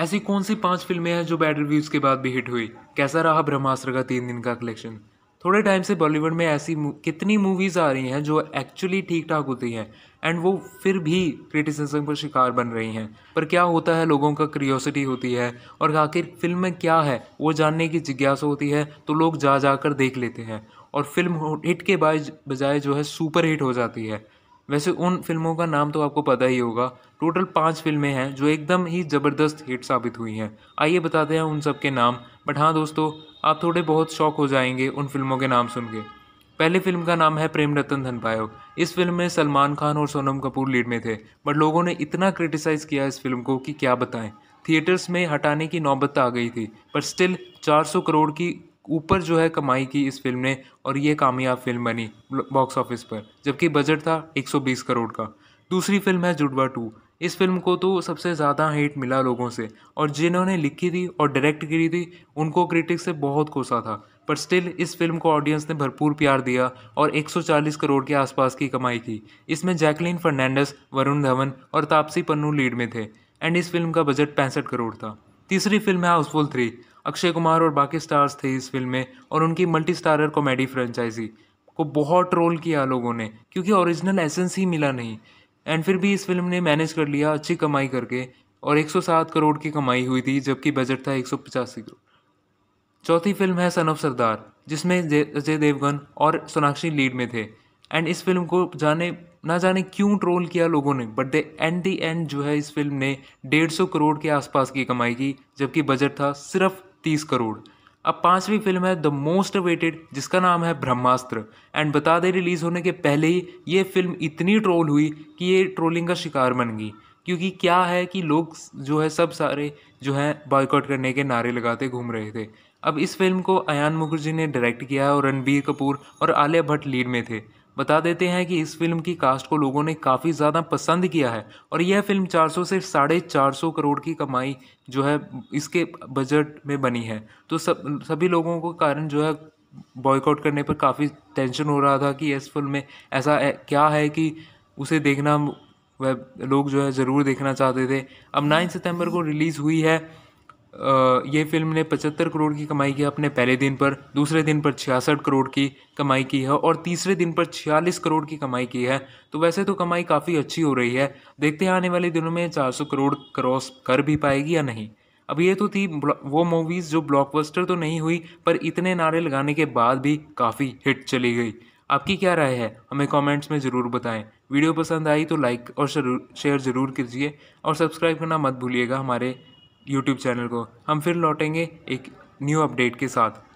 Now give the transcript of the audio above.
ऐसी कौन सी पांच फिल्में हैं जो बैड रिव्यूज़ के बाद भी हिट हुई कैसा रहा ब्रह्मास्त्र का तीन दिन का कलेक्शन थोड़े टाइम से बॉलीवुड में ऐसी कितनी मूवीज़ आ रही हैं जो एक्चुअली ठीक ठाक होती हैं एंड वो फिर भी क्रिटिसिज्म का शिकार बन रही हैं पर क्या होता है लोगों का क्रियोसिटी होती है और आखिर फिल्म में क्या है वो जानने की जिज्ञासा होती है तो लोग जा जा कर देख लेते हैं और फिल्म हिट के बजाय जो है सुपर हिट हो जाती है वैसे उन फिल्मों का नाम तो आपको पता ही होगा टोटल पाँच फिल्में हैं जो एकदम ही ज़बरदस्त हिट साबित हुई हैं आइए बताते हैं उन सब के नाम बट हाँ दोस्तों आप थोड़े बहुत शौक हो जाएंगे उन फिल्मों के नाम सुन के पहली फिल्म का नाम है प्रेम रतन धनपायो इस फिल्म में सलमान खान और सोनम कपूर लीड में थे बट लोगों ने इतना क्रिटिसाइज़ किया इस फिल्म को कि क्या बताएं थिएटर्स में हटाने की नौबत आ गई थी पर स्टिल 400 करोड़ की ऊपर जो है कमाई की इस फिल्म ने और ये कामयाब फिल्म बनी बॉक्स ऑफिस पर जबकि बजट था 120 करोड़ का दूसरी फिल्म है जुड़वा टू इस फिल्म को तो सबसे ज़्यादा हेट मिला लोगों से और जिन्होंने लिखी थी और डायरेक्ट करी थी उनको क्रिटिक्स से बहुत कोसा था पर स्टिल इस फिल्म को ऑडियंस ने भरपूर प्यार दिया और 140 करोड़ के आसपास की कमाई की इसमें जैकलिन फर्नांडस वरुण धवन और तापसी पन्नू लीड में थे एंड इस फिल्म का बजट पैंसठ करोड़ था तीसरी फिल्म है हाउसफुल थ्री अक्षय कुमार और बाकी स्टार्स थे इस फिल्म में और उनकी मल्टी स्टारर कॉमेडी फ्रेंचाइजी को बहुत ट्रोल किया लोगों ने क्योंकि ओरिजिनल एसेंस ही मिला नहीं एंड फिर भी इस फिल्म ने मैनेज कर लिया अच्छी कमाई करके और 107 करोड़ की कमाई हुई थी जबकि बजट था एक करोड़ चौथी फिल्म है सन ऑफ सरदार जिसमें अजय देवगन और सोनाक्षी लीड में थे एंड इस फिल्म को जाने ना जाने क्यों ट्रोल किया लोगों ने but the end the end जो है इस फिल्म ने डेढ़ सौ करोड़ के आसपास की कमाई की जबकि बजट था सिर्फ तीस करोड़ अब पांचवी फिल्म है द मोस्ट वेटेड जिसका नाम है ब्रह्मास्त्र एंड बता दें रिलीज़ होने के पहले ही ये फिल्म इतनी ट्रोल हुई कि ये ट्रोलिंग का शिकार बन गई क्योंकि क्या है कि लोग जो है सब सारे जो है बॉयकॉट करने के नारे लगाते घूम रहे थे अब इस फिल्म को अयान मुखर्जी ने डायरेक्ट किया है और रणबीर कपूर और आलिया भट्ट लीड में थे बता देते हैं कि इस फिल्म की कास्ट को लोगों ने काफ़ी ज़्यादा पसंद किया है और यह फिल्म 400 से साढ़े चार सौ करोड़ की कमाई जो है इसके बजट में बनी है तो सब सभी लोगों को कारण जो है बॉयकआउट करने पर काफ़ी टेंशन हो रहा था कि इस फिल्म में ऐसा है, क्या है कि उसे देखना वह लोग जो है ज़रूर देखना चाहते थे अब नाइन सितंबर को रिलीज़ हुई है ये फिल्म ने 75 करोड़ की कमाई की अपने पहले दिन पर दूसरे दिन पर छियासठ करोड़ की कमाई की है और तीसरे दिन पर छियालीस करोड़ की कमाई की है तो वैसे तो कमाई काफ़ी अच्छी हो रही है देखते हैं आने वाले दिनों में 400 करोड़ क्रॉस कर भी पाएगी या नहीं अब ये तो थी वो मूवीज़ जो ब्लॉकबस्टर तो नहीं हुई पर इतने नारे लगाने के बाद भी काफ़ी हिट चली गई आपकी क्या राय है हमें कमेंट्स में ज़रूर बताएं वीडियो पसंद आई तो लाइक और शेयर ज़रूर कीजिए और सब्सक्राइब करना मत भूलिएगा हमारे यूट्यूब चैनल को हम फिर लौटेंगे एक न्यू अपडेट के साथ